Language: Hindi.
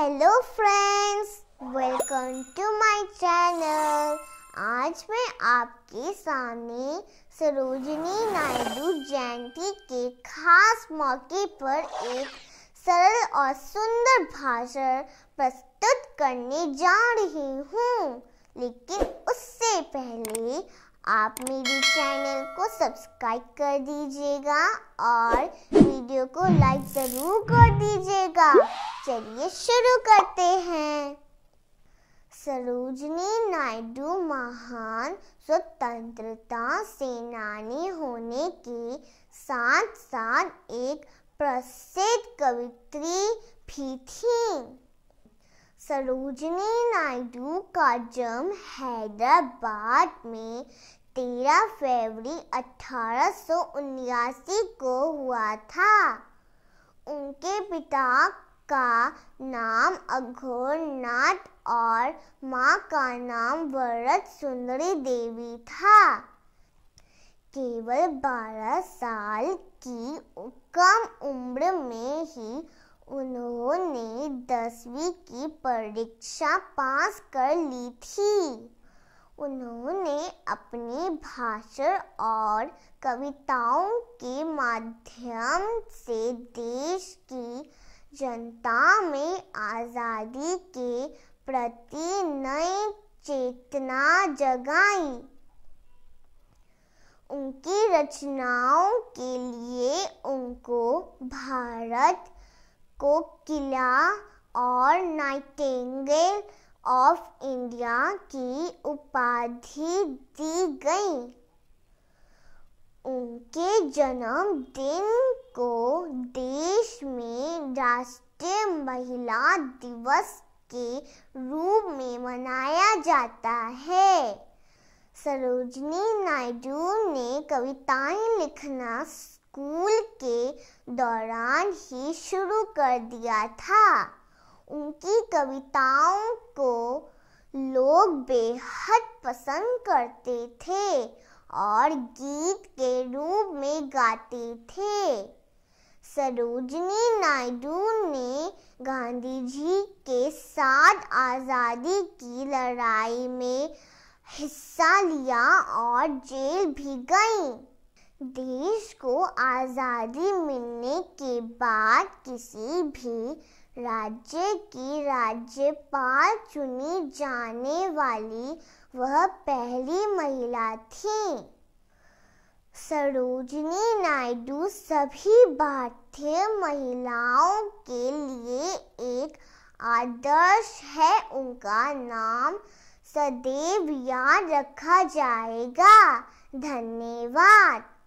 hello friends welcome to my channel आज मैं आपके सामने सरोजनी नायडू जयंती के खास मौके पर एक सरल और सुंदर भाषण प्रस्तुत करने जा रही हूँ लेकिन उससे पहले आप मेरे चैनल को सब्सक्राइब कर दीजिएगा और वीडियो को लाइक ज़रूर कर दीजिएगा चलिए शुरू करते हैं सरोजनी नायडू महान स्वतंत्रता सेनानी होने के साथ साथ एक प्रसिद्ध कवित्री भी थी सरोजनी नायडू का जन्म हैदराबाद में 13 फरवरी अठारह को हुआ था उनके पिता का नाम अघोरनाथ और माँ का नाम वरद सुंदरी देवी था केवल बारह साल की कम उम्र में ही उन्होंने दसवीं की परीक्षा पास कर ली थी उन्होंने अपने भाषण और कविताओं के माध्यम से देश जनता में आज़ादी के प्रति नई चेतना जगाई उनकी रचनाओं के लिए उनको भारत को किला और नाइटेंगल ऑफ इंडिया की उपाधि दी गई जन्मदिन को देश में राष्ट्रीय महिला दिवस के रूप में मनाया जाता है सरोजनी नायडू ने कविताएं लिखना स्कूल के दौरान ही शुरू कर दिया था उनकी कविताओं को लोग बेहद पसंद करते थे और गीत के रूप में गाते थे सरोजनी नायडू ने गांधी जी के साथ आज़ादी की लड़ाई में हिस्सा लिया और जेल भी गई देश को आज़ादी मिलने के बाद किसी भी राज्य की राज्यपाल चुनी जाने वाली वह पहली महिला थी सरोजनी नायडू सभी भारतीय महिलाओं के लिए एक आदर्श है उनका नाम सदैव याद रखा जाएगा धन्यवाद